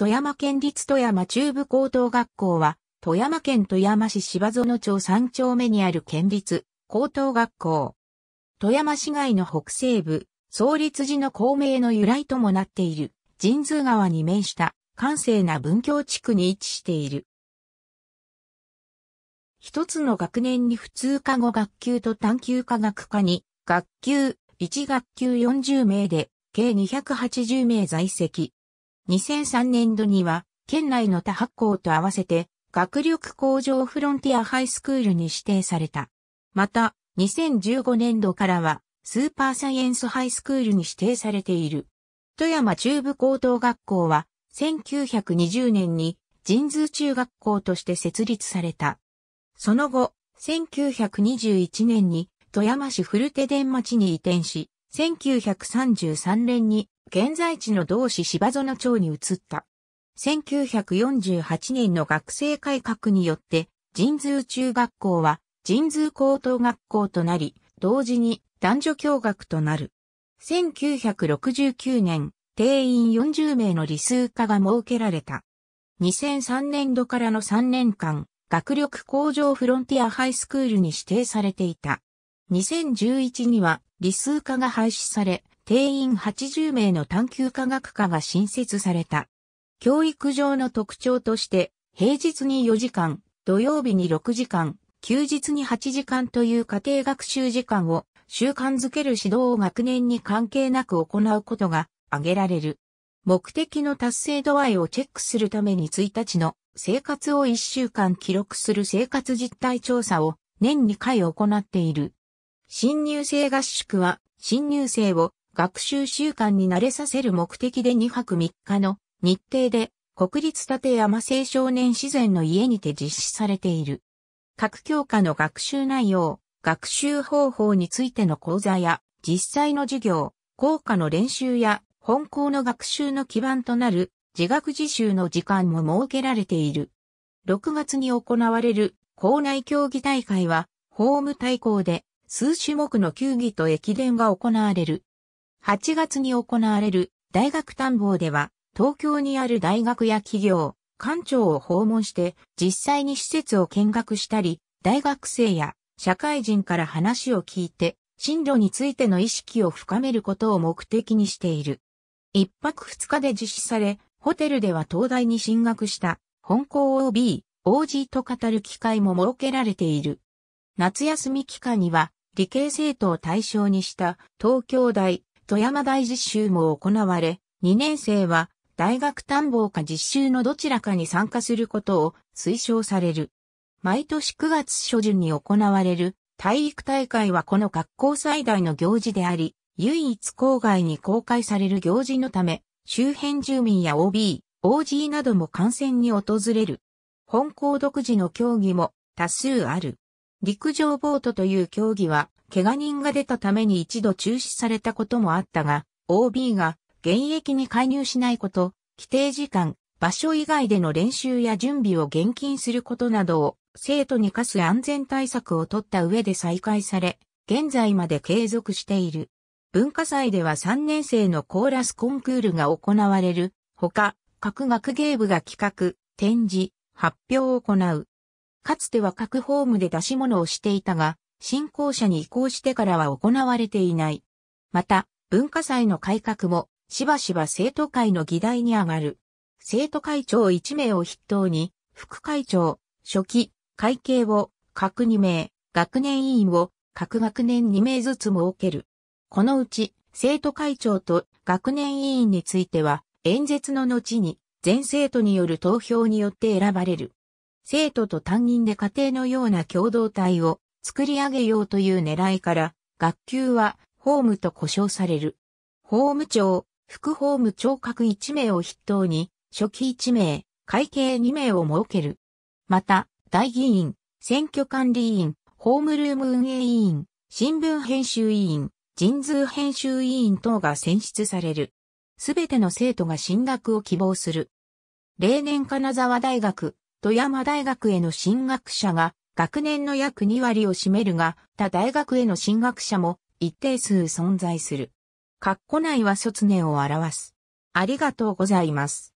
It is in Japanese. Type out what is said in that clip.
富山県立富山中部高等学校は、富山県富山市芝園町3丁目にある県立高等学校。富山市街の北西部、創立時の校名の由来ともなっている、神通川に面した閑静な文教地区に位置している。一つの学年に普通科語学級と探究科学科に、学級、1学級40名で、計280名在籍。2003年度には、県内の他発校と合わせて、学力向上フロンティアハイスクールに指定された。また、2015年度からは、スーパーサイエンスハイスクールに指定されている。富山中部高等学校は、1920年に神通中学校として設立された。その後、1921年に富山市古手伝町に移転し、1933年に現在地の同志芝園町に移った。1948年の学生改革によって、神通中学校は神通高等学校となり、同時に男女共学となる。1969年、定員40名の理数科が設けられた。2003年度からの3年間、学力向上フロンティアハイスクールに指定されていた。2011には理数科が廃止され、定員80名の探究科学科が新設された。教育上の特徴として、平日に4時間、土曜日に6時間、休日に8時間という家庭学習時間を習慣づける指導を学年に関係なく行うことが挙げられる。目的の達成度合いをチェックするために1日の生活を1週間記録する生活実態調査を年2回行っている。新入生合宿は新入生を学習習慣に慣れさせる目的で2泊3日の日程で国立立山青少年自然の家にて実施されている。各教科の学習内容、学習方法についての講座や実際の授業、校歌の練習や本校の学習の基盤となる自学自習の時間も設けられている。6月に行われる校内競技大会は、ホーム対抗で数種目の球技と駅伝が行われる。8月に行われる大学探訪では、東京にある大学や企業、館長を訪問して実際に施設を見学したり、大学生や社会人から話を聞いて、進路についての意識を深めることを目的にしている。一泊二日で実施され、ホテルでは東大に進学した本校 OB、OG と語る機会も設けられている。夏休み期間には理系生徒を対象にした東京大、富山大実習も行われ、2年生は大学探訪か実習のどちらかに参加することを推奨される。毎年9月初旬に行われる体育大会はこの学校最大の行事であり、唯一郊外に公開される行事のため、周辺住民や OB、OG なども観戦に訪れる。本校独自の競技も多数ある。陸上ボートという競技は、怪我人が出たために一度中止されたこともあったが、OB が現役に介入しないこと、規定時間、場所以外での練習や準備を厳禁することなどを生徒に課す安全対策を取った上で再開され、現在まで継続している。文化祭では3年生のコーラスコンクールが行われる、ほか、各学芸部が企画、展示、発表を行う。かつては各ホームで出し物をしていたが、新校舎に移行してからは行われていない。また、文化祭の改革も、しばしば生徒会の議題に上がる。生徒会長1名を筆頭に、副会長、初期、会計を各2名、学年委員を各学年2名ずつ設ける。このうち、生徒会長と学年委員については、演説の後に、全生徒による投票によって選ばれる。生徒と担任で家庭のような共同体を作り上げようという狙いから、学級は法務と呼称される。法務長、副法務長各1名を筆頭に、初期1名、会計2名を設ける。また、大議員、選挙管理委員、ホームルーム運営委員、新聞編集委員、人数編集委員等が選出される。すべての生徒が進学を希望する。例年金沢大学富山大学への進学者が学年の約2割を占めるが、他大学への進学者も一定数存在する。括弧内は卒年を表す。ありがとうございます。